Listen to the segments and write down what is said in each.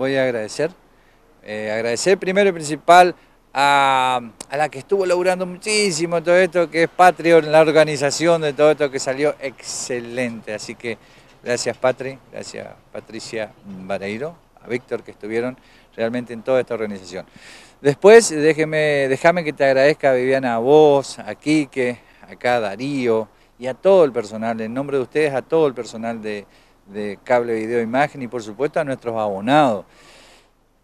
voy a agradecer. Eh, agradecer primero y principal a, la que estuvo logrando muchísimo todo esto, que es Patreon, la organización de todo esto que salió excelente. Así que gracias Patri, gracias Patricia Vareiro, a Víctor que estuvieron realmente en toda esta organización. Después déjeme, déjame que te agradezca Viviana a vos, a Quique, acá Darío y a todo el personal, en nombre de ustedes, a todo el personal de, de cable, video, imagen y por supuesto a nuestros abonados.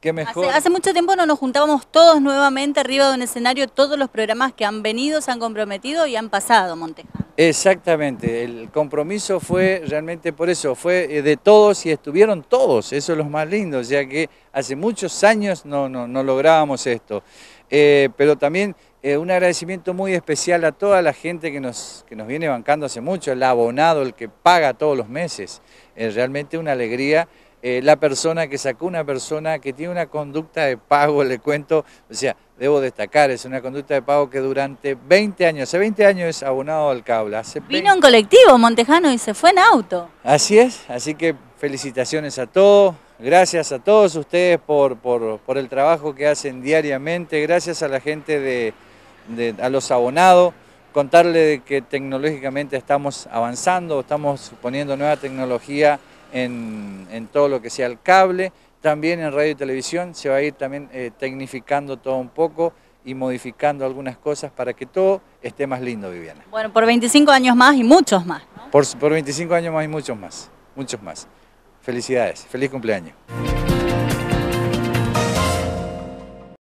Qué mejor. Hace, mucho tiempo no nos juntábamos todos nuevamente arriba de un escenario, todos los programas que han venido, se han comprometido y han pasado, Montejano. Exactamente, el compromiso fue realmente por eso, fue eh, de todos y estuvieron todos, eso es lo más lindo, ya que hace muchos años no, no, no lográbamos esto. Eh, pero también eh, un agradecimiento muy especial a toda la gente que nos, que nos viene bancando hace mucho, el abonado, el que paga todos los meses. Es realmente una alegría. Eh, la persona que sacó una persona que tiene una conducta de pago, le cuento, o sea, debo destacar, es una conducta de pago que durante 20 años, hace 20 años es abonado al cable. Vino en colectivo Montejano y se fue en auto. Así es, así que felicitaciones a todos, gracias a todos ustedes por, por, por el trabajo que hacen diariamente, gracias a la gente de a los abonados, contarle que tecnológicamente estamos avanzando, estamos poniendo nueva tecnología en, todo lo que sea el cable, también en radio y televisión se va a ir también eh, tecnificando todo un poco y modificando algunas cosas para que todo esté más lindo, Viviana. Bueno, por 25 años más y muchos más. Por, por 25 años más y muchos más, muchos más. Felicidades, feliz cumpleaños.